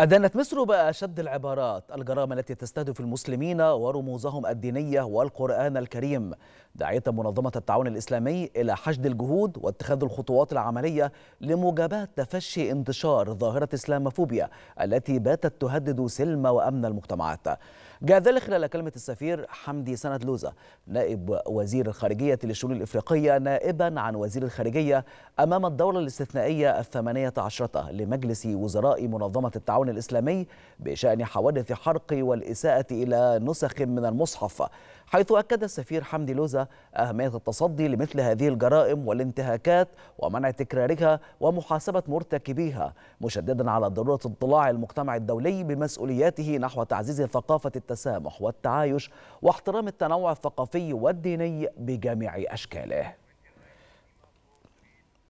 أدانت مصر بأشد العبارات الجرائم التي تستهدف المسلمين ورموزهم الدينية والقرآن الكريم داعية منظمة التعاون الإسلامي إلى حشد الجهود واتخاذ الخطوات العملية لمجابهة تفشي انتشار ظاهرة إسلاموفوبيا التي باتت تهدد سلم وأمن المجتمعات جاء ذلك خلال كلمة السفير حمدي سند لوزة نائب وزير الخارجية للشؤون الإفريقية نائبا عن وزير الخارجية أمام الدورة الاستثنائية الثمانية عشرة لمجلس وزراء منظمة التعاون الإسلامي بشأن حوادث حرق والإساءة إلى نسخ من المصحف حيث أكد السفير حمدي لوزة أهمية التصدي لمثل هذه الجرائم والانتهاكات ومنع تكرارها ومحاسبة مرتكبيها مشددا على ضرورة اطلاع المجتمع الدولي بمسؤولياته نحو تعزيز ثقافة التسامح والتعايش واحترام التنوع الثقافي والديني بجميع أشكاله